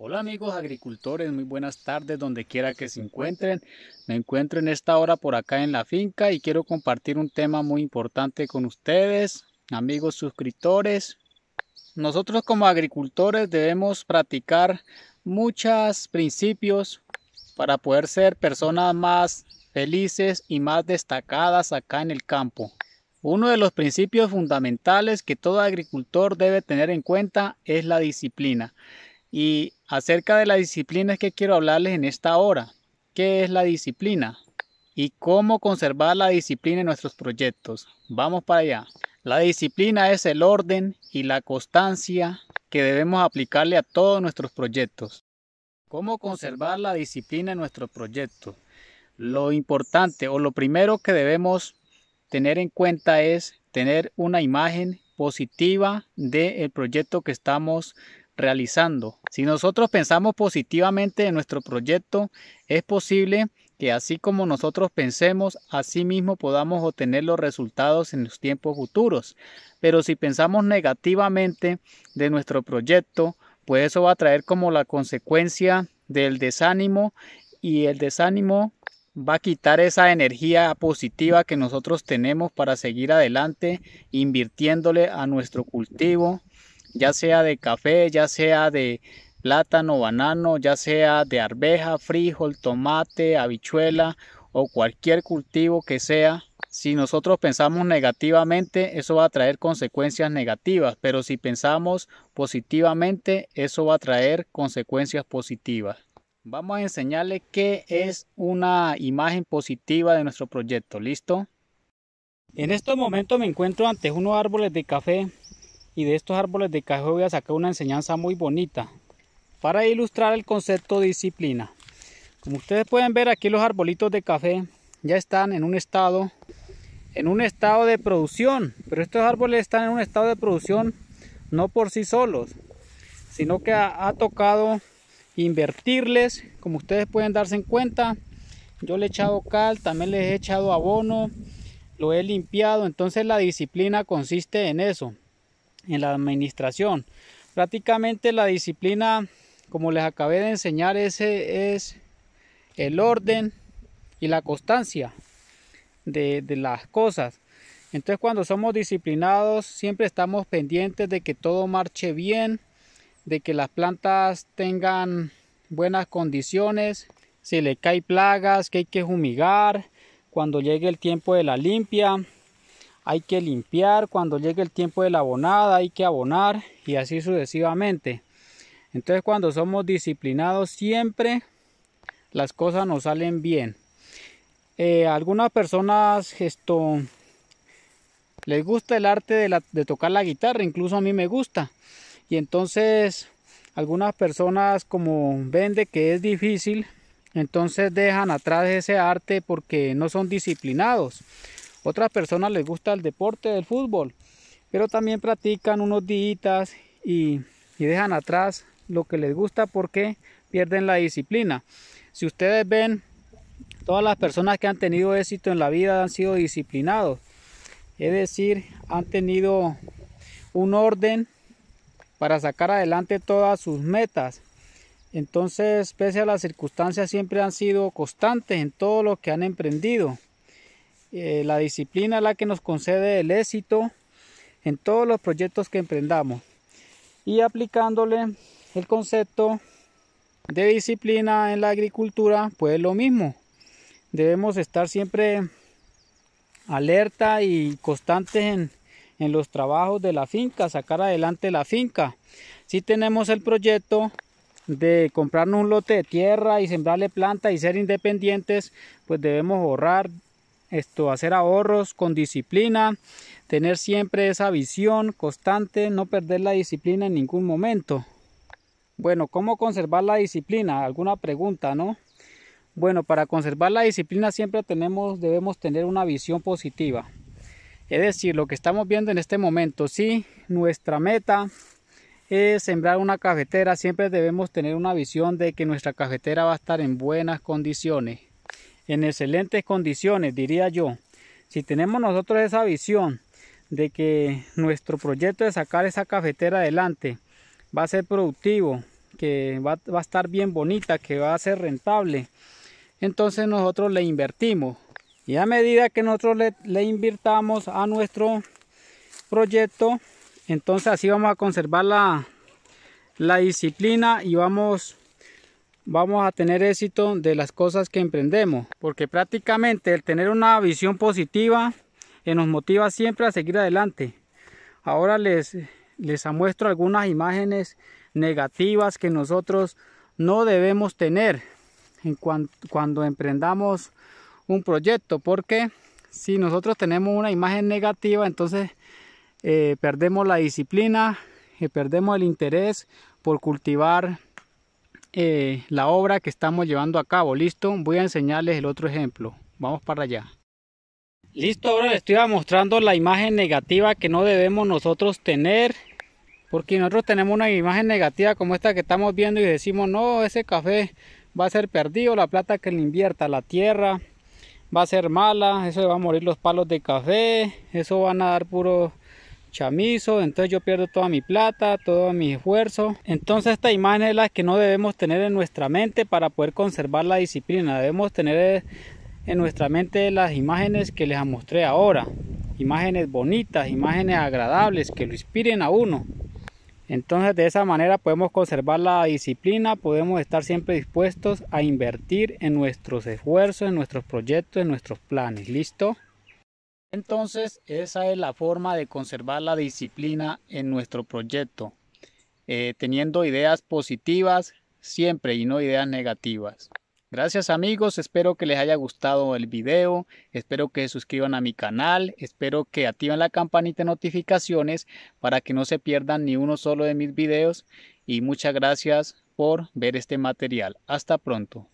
Hola amigos agricultores, muy buenas tardes donde quiera que se encuentren. Me encuentro en esta hora por acá en la finca y quiero compartir un tema muy importante con ustedes, amigos suscriptores. Nosotros como agricultores debemos practicar muchos principios para poder ser personas más felices y más destacadas acá en el campo. Uno de los principios fundamentales que todo agricultor debe tener en cuenta es la disciplina. Y acerca de la disciplina es que quiero hablarles en esta hora. ¿Qué es la disciplina? Y cómo conservar la disciplina en nuestros proyectos. Vamos para allá. La disciplina es el orden y la constancia que debemos aplicarle a todos nuestros proyectos. ¿Cómo conservar la disciplina en nuestros proyecto? Lo importante o lo primero que debemos tener en cuenta es tener una imagen positiva del proyecto que estamos realizando. Si nosotros pensamos positivamente en nuestro proyecto, es posible que así como nosotros pensemos, así mismo podamos obtener los resultados en los tiempos futuros. Pero si pensamos negativamente de nuestro proyecto, pues eso va a traer como la consecuencia del desánimo y el desánimo va a quitar esa energía positiva que nosotros tenemos para seguir adelante invirtiéndole a nuestro cultivo, ya sea de café, ya sea de plátano, banano, ya sea de arveja, frijol, tomate, habichuela o cualquier cultivo que sea. Si nosotros pensamos negativamente, eso va a traer consecuencias negativas, pero si pensamos positivamente, eso va a traer consecuencias positivas. Vamos a enseñarle qué es una imagen positiva de nuestro proyecto, ¿listo? En este momento me encuentro ante unos árboles de café y de estos árboles de café voy a sacar una enseñanza muy bonita para ilustrar el concepto disciplina. Como ustedes pueden ver aquí los arbolitos de café ya están en un estado en un estado de producción, pero estos árboles están en un estado de producción no por sí solos, sino que ha, tocado invertirles, como ustedes pueden darse en cuenta, yo le he echado cal, también le he echado abono, lo he limpiado, entonces la disciplina consiste en eso, en la administración. Prácticamente la disciplina, como les acabé de enseñar, ese es el orden y la constancia de, las cosas. Entonces cuando somos disciplinados siempre estamos pendientes de que todo marche bien, de que las plantas tengan buenas condiciones, si le caen plagas que hay que fumigar, cuando llegue el tiempo de la limpia, hay que limpiar, cuando llegue el tiempo de la abonada hay que abonar y así sucesivamente. Entonces cuando somos disciplinados siempre las cosas nos salen bien. Eh, algunas personas gesto les gusta el arte de, de tocar la guitarra, incluso a mí me gusta. Y entonces algunas personas como ven de que es difícil, entonces dejan atrás ese arte porque no son disciplinados. Otras personas les gusta el deporte del fútbol, pero también practican unos días y, y dejan atrás lo que les gusta porque pierden la disciplina. Si ustedes ven, todas las personas que han tenido éxito en la vida han sido disciplinados. Es decir, han tenido un orden para sacar adelante todas sus metas. Entonces, pese a las circunstancias, siempre han sido constantes en todo lo que han emprendido. Eh, la disciplina la que nos concede el éxito en todos los proyectos que emprendamos y aplicándole el concepto de disciplina en la agricultura pues lo mismo debemos estar siempre alerta y constantes en, los trabajos de la finca sacar adelante la finca si tenemos el proyecto de comprarnos un lote de tierra y sembrarle planta y ser independientes pues debemos ahorrar esto, hacer ahorros con disciplina, tener siempre esa visión constante, no perder la disciplina en ningún momento. Bueno, ¿cómo conservar la disciplina? Alguna pregunta, ¿no? Bueno, para conservar la disciplina siempre tenemos, debemos tener una visión positiva. Es decir, lo que estamos viendo en este momento, si nuestra meta es sembrar una cafetera, siempre debemos tener una visión de que nuestra cafetera va a estar en buenas condiciones en excelentes condiciones, diría yo. Si tenemos nosotros esa visión de que nuestro proyecto de sacar esa cafetera adelante va a ser productivo, que va, a estar bien bonita, que va a ser rentable, entonces nosotros le invertimos. Y a medida que nosotros le, invirtamos a nuestro proyecto, entonces así vamos a conservar la, la disciplina y vamos vamos a tener éxito de las cosas que emprendemos. Porque prácticamente el tener una visión positiva eh, nos motiva siempre a seguir adelante. Ahora les, les muestro algunas imágenes negativas que nosotros no debemos tener en cuando emprendamos un proyecto. Porque si nosotros tenemos una imagen negativa, entonces eh, perdemos la disciplina, y eh, perdemos el interés por cultivar eh, la obra que estamos llevando a cabo. Listo, voy a enseñarles el otro ejemplo. Vamos para allá. Listo, ahora les estoy mostrando la imagen negativa que no debemos nosotros tener. Porque nosotros tenemos una imagen negativa como esta que estamos viendo y decimos, no, ese café va a ser perdido, la plata que le invierta, la tierra va a ser mala, eso va a morir los palos de café, eso van a dar puro chamizo, entonces yo pierdo toda mi plata, todo mi esfuerzo. Entonces esta imagen es la que no debemos tener en nuestra mente para poder conservar la disciplina. Debemos tener en nuestra mente las imágenes que les mostré ahora. Imágenes bonitas, imágenes agradables que lo inspiren a uno. Entonces de esa manera podemos conservar la disciplina, podemos estar siempre dispuestos a invertir en nuestros esfuerzos, en nuestros proyectos, en nuestros planes. ¿Listo? Entonces, esa es la forma de conservar la disciplina en nuestro proyecto, eh, teniendo ideas positivas siempre y no ideas negativas. Gracias amigos, espero que les haya gustado el video, espero que se suscriban a mi canal, espero que activen la campanita de notificaciones para que no se pierdan ni uno solo de mis videos y muchas gracias por ver este material. Hasta pronto.